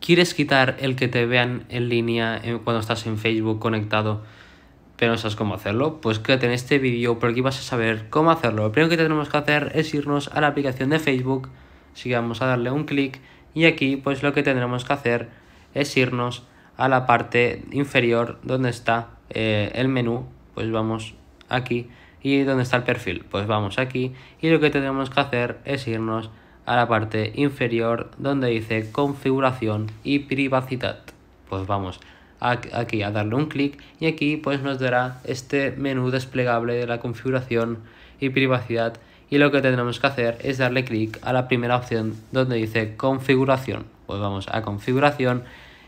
quieres quitar el que te vean en línea cuando estás en Facebook conectado, pero no sabes cómo hacerlo, pues quédate en este vídeo porque vas a saber cómo hacerlo. Lo primero que tenemos que hacer es irnos a la aplicación de Facebook, así vamos a darle un clic y aquí pues lo que tendremos que hacer es irnos a la parte inferior donde está eh, el menú, pues vamos aquí y donde está el perfil, pues vamos aquí y lo que tenemos que hacer es irnos a la parte inferior donde dice configuración y privacidad. Pues vamos aquí a darle un clic y aquí pues nos dará este menú desplegable de la configuración y privacidad y lo que tendremos que hacer es darle clic a la primera opción donde dice configuración. Pues vamos a configuración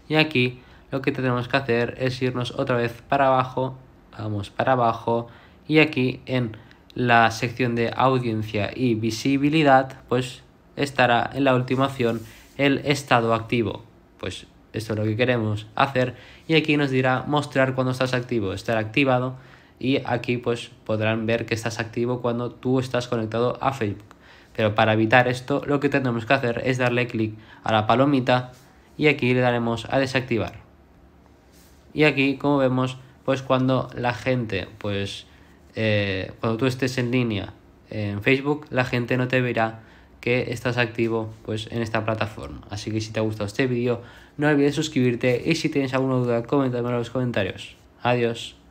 y aquí lo que tenemos que hacer es irnos otra vez para abajo, vamos para abajo y aquí en la sección de audiencia y visibilidad pues estará en la última opción el estado activo. Pues esto es lo que queremos hacer y aquí nos dirá mostrar cuando estás activo, estar activado y aquí pues podrán ver que estás activo cuando tú estás conectado a Facebook. Pero para evitar esto lo que tenemos que hacer es darle clic a la palomita y aquí le daremos a desactivar. Y aquí como vemos pues cuando la gente pues eh, cuando tú estés en línea en Facebook la gente no te verá que estás activo pues, en esta plataforma. Así que si te ha gustado este vídeo, no olvides suscribirte y si tienes alguna duda, coméntamelo en los comentarios. Adiós.